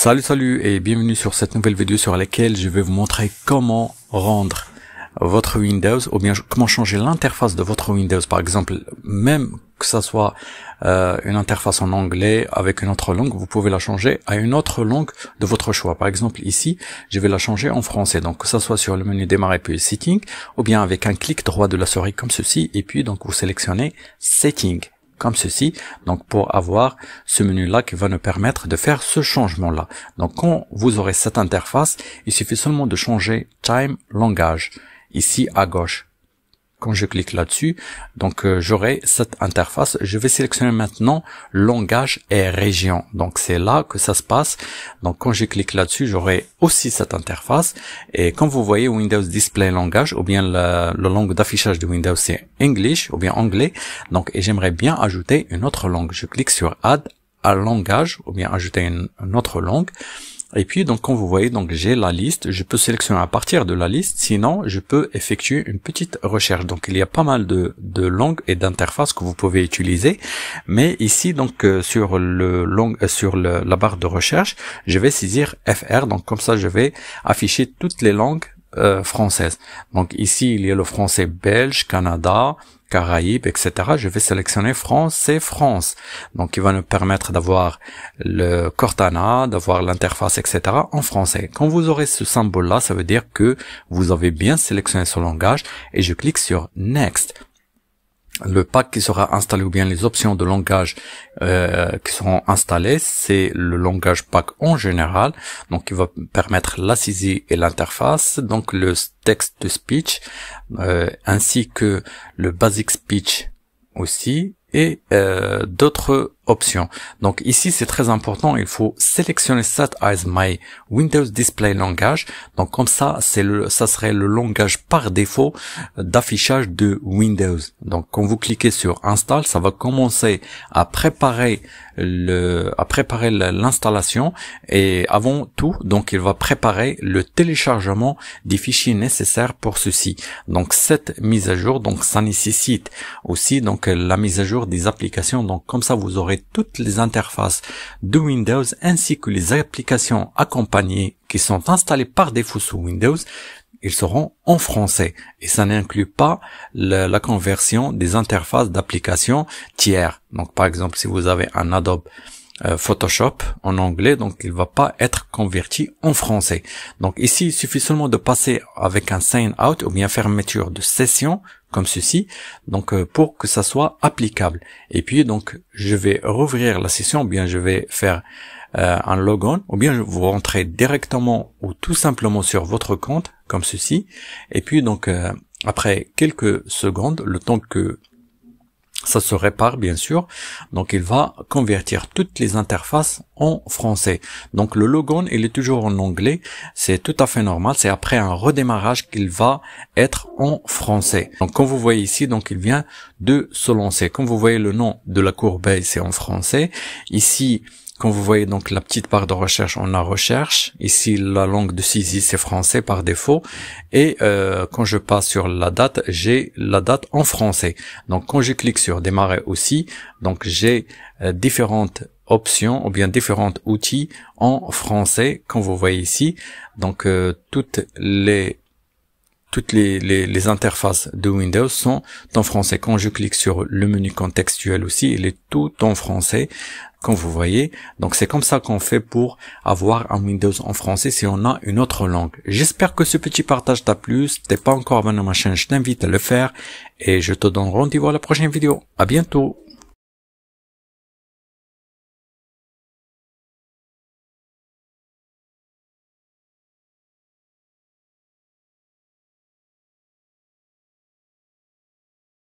Salut salut et bienvenue sur cette nouvelle vidéo sur laquelle je vais vous montrer comment rendre votre Windows ou bien comment changer l'interface de votre Windows par exemple même que ça soit euh, une interface en anglais avec une autre langue vous pouvez la changer à une autre langue de votre choix par exemple ici je vais la changer en français donc que ça soit sur le menu démarrer puis setting ou bien avec un clic droit de la souris comme ceci et puis donc vous sélectionnez setting comme ceci, donc pour avoir ce menu-là qui va nous permettre de faire ce changement-là. Donc quand vous aurez cette interface, il suffit seulement de changer Time Langage, ici à gauche. Quand je clique là-dessus, donc euh, j'aurai cette interface. Je vais sélectionner maintenant langage et région. Donc c'est là que ça se passe. Donc quand je clique là-dessus, j'aurai aussi cette interface. Et comme vous voyez, Windows Display Langage, ou bien la, langue d'affichage de Windows, c'est English, ou bien anglais. Donc et j'aimerais bien ajouter une autre langue. Je clique sur Add à langage, ou bien ajouter une, une autre langue. Et puis, donc, comme vous voyez, donc, j'ai la liste. Je peux sélectionner à partir de la liste. Sinon, je peux effectuer une petite recherche. Donc, il y a pas mal de, de langues et d'interfaces que vous pouvez utiliser. Mais ici, donc, euh, sur le long, euh, sur la barre de recherche, je vais saisir FR. Donc, comme ça, je vais afficher toutes les langues euh, française. Donc ici, il y a le français belge, Canada, Caraïbes, etc. Je vais sélectionner français et France. Donc, il va nous permettre d'avoir le Cortana, d'avoir l'interface, etc. en français. Quand vous aurez ce symbole-là, ça veut dire que vous avez bien sélectionné ce langage et je clique sur Next le pack qui sera installé ou bien les options de langage euh, qui seront installées, c'est le langage pack en général, donc qui va permettre la saisie et l'interface, donc le texte speech, euh, ainsi que le basic speech aussi, et euh, d'autres option. Donc ici, c'est très important, il faut sélectionner Set as my Windows Display Langage. Donc comme ça, c'est le, ça serait le langage par défaut d'affichage de Windows. Donc quand vous cliquez sur Install, ça va commencer à préparer le, à préparer l'installation et avant tout, donc il va préparer le téléchargement des fichiers nécessaires pour ceci. Donc cette mise à jour, donc ça nécessite aussi donc la mise à jour des applications. Donc comme ça, vous aurez toutes les interfaces de Windows ainsi que les applications accompagnées qui sont installées par défaut sous Windows, ils seront en français et ça n'inclut pas la conversion des interfaces d'applications tiers. Donc par exemple si vous avez un Adobe euh, Photoshop en anglais, donc il va pas être converti en français. Donc ici, il suffit seulement de passer avec un sign out ou bien fermeture de session comme ceci, donc euh, pour que ça soit applicable. Et puis donc je vais rouvrir la session, ou bien je vais faire euh, un logon, ou bien vous rentrez directement ou tout simplement sur votre compte, comme ceci, et puis donc euh, après quelques secondes, le temps que ça se répare bien sûr. Donc il va convertir toutes les interfaces en français. Donc le logon, il est toujours en anglais, c'est tout à fait normal, c'est après un redémarrage qu'il va être en français. Donc comme vous voyez ici, donc il vient de se lancer. Comme vous voyez le nom de la courbeille c'est en français. Ici, quand vous voyez donc la petite barre de recherche, on a recherche. Ici, la langue de saisie, c'est français par défaut. Et euh, quand je passe sur la date, j'ai la date en français. Donc quand je clique sur démarrer aussi, donc j'ai euh, différentes options ou bien différents outils en français, comme vous voyez ici. Donc euh, toutes les toutes les, interfaces de Windows sont en français. Quand je clique sur le menu contextuel aussi, il est tout en français, comme vous voyez. Donc c'est comme ça qu'on fait pour avoir un Windows en français si on a une autre langue. J'espère que ce petit partage t'a plu. Si t'es pas encore abonné à ma chaîne, je t'invite à le faire. Et je te donne rendez-vous à la prochaine vidéo. À bientôt